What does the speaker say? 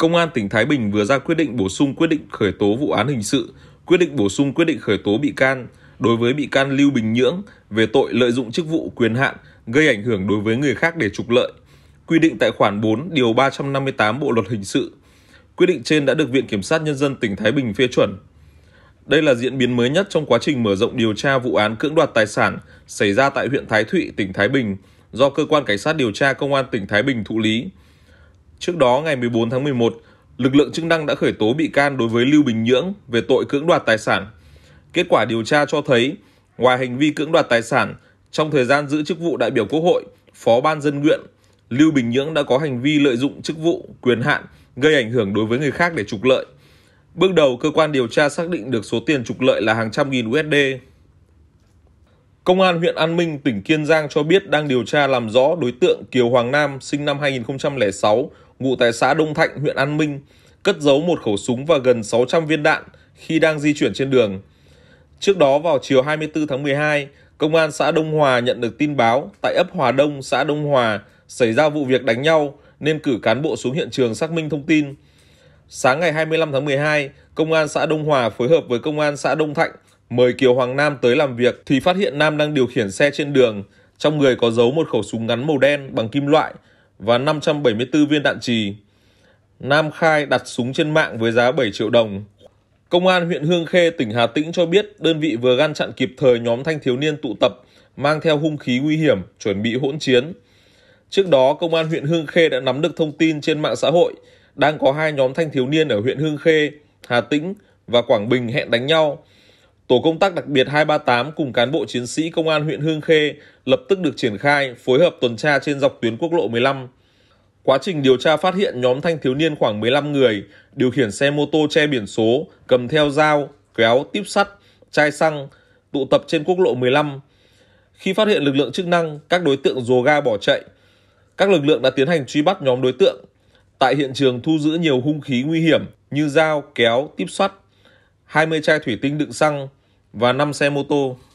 Công an tỉnh Thái Bình vừa ra quyết định bổ sung quyết định khởi tố vụ án hình sự, quyết định bổ sung quyết định khởi tố bị can đối với bị can Lưu Bình Nhưỡng về tội lợi dụng chức vụ quyền hạn gây ảnh hưởng đối với người khác để trục lợi, quy định tại khoản 4 điều 358 Bộ luật hình sự. Quyết định trên đã được Viện kiểm sát nhân dân tỉnh Thái Bình phê chuẩn. Đây là diễn biến mới nhất trong quá trình mở rộng điều tra vụ án cưỡng đoạt tài sản xảy ra tại huyện Thái Thụy, tỉnh Thái Bình do cơ quan cảnh sát điều tra công an tỉnh Thái Bình thụ lý. Trước đó ngày 14 tháng 11, lực lượng chức năng đã khởi tố bị can đối với Lưu Bình Nhưỡng về tội cưỡng đoạt tài sản. Kết quả điều tra cho thấy, ngoài hành vi cưỡng đoạt tài sản, trong thời gian giữ chức vụ đại biểu Quốc hội, Phó ban dân nguyện, Lưu Bình Nhưỡng đã có hành vi lợi dụng chức vụ, quyền hạn gây ảnh hưởng đối với người khác để trục lợi. Bước đầu, cơ quan điều tra xác định được số tiền trục lợi là hàng trăm nghìn USD Công an huyện An Minh, tỉnh Kiên Giang cho biết đang điều tra làm rõ đối tượng Kiều Hoàng Nam, sinh năm 2006, ngụ tại xã Đông Thạnh, huyện An Minh, cất giấu một khẩu súng và gần 600 viên đạn khi đang di chuyển trên đường. Trước đó vào chiều 24 tháng 12, Công an xã Đông Hòa nhận được tin báo tại ấp Hòa Đông, xã Đông Hòa xảy ra vụ việc đánh nhau nên cử cán bộ xuống hiện trường xác minh thông tin. Sáng ngày 25 tháng 12, Công an xã Đông Hòa phối hợp với Công an xã Đông Thạnh mời Kiều Hoàng Nam tới làm việc thì phát hiện Nam đang điều khiển xe trên đường, trong người có giấu một khẩu súng ngắn màu đen bằng kim loại và 574 viên đạn trì. Nam khai đặt súng trên mạng với giá 7 triệu đồng. Công an huyện Hương Khê, tỉnh Hà Tĩnh cho biết đơn vị vừa ngăn chặn kịp thời nhóm thanh thiếu niên tụ tập mang theo hung khí nguy hiểm, chuẩn bị hỗn chiến. Trước đó, công an huyện Hương Khê đã nắm được thông tin trên mạng xã hội đang có hai nhóm thanh thiếu niên ở huyện Hương Khê, Hà Tĩnh và Quảng Bình hẹn đánh nhau. Tổ công tác đặc biệt 238 cùng cán bộ chiến sĩ công an huyện Hương Khê lập tức được triển khai phối hợp tuần tra trên dọc tuyến quốc lộ 15. Quá trình điều tra phát hiện nhóm thanh thiếu niên khoảng 15 người điều khiển xe mô tô che biển số, cầm theo dao, kéo, tiếp sắt, chai xăng, tụ tập trên quốc lộ 15. Khi phát hiện lực lượng chức năng, các đối tượng dồ ga bỏ chạy. Các lực lượng đã tiến hành truy bắt nhóm đối tượng. Tại hiện trường thu giữ nhiều hung khí nguy hiểm như dao, kéo, tiếp sắt, 20 chai thủy tinh đựng xăng, và 5 xe mô tô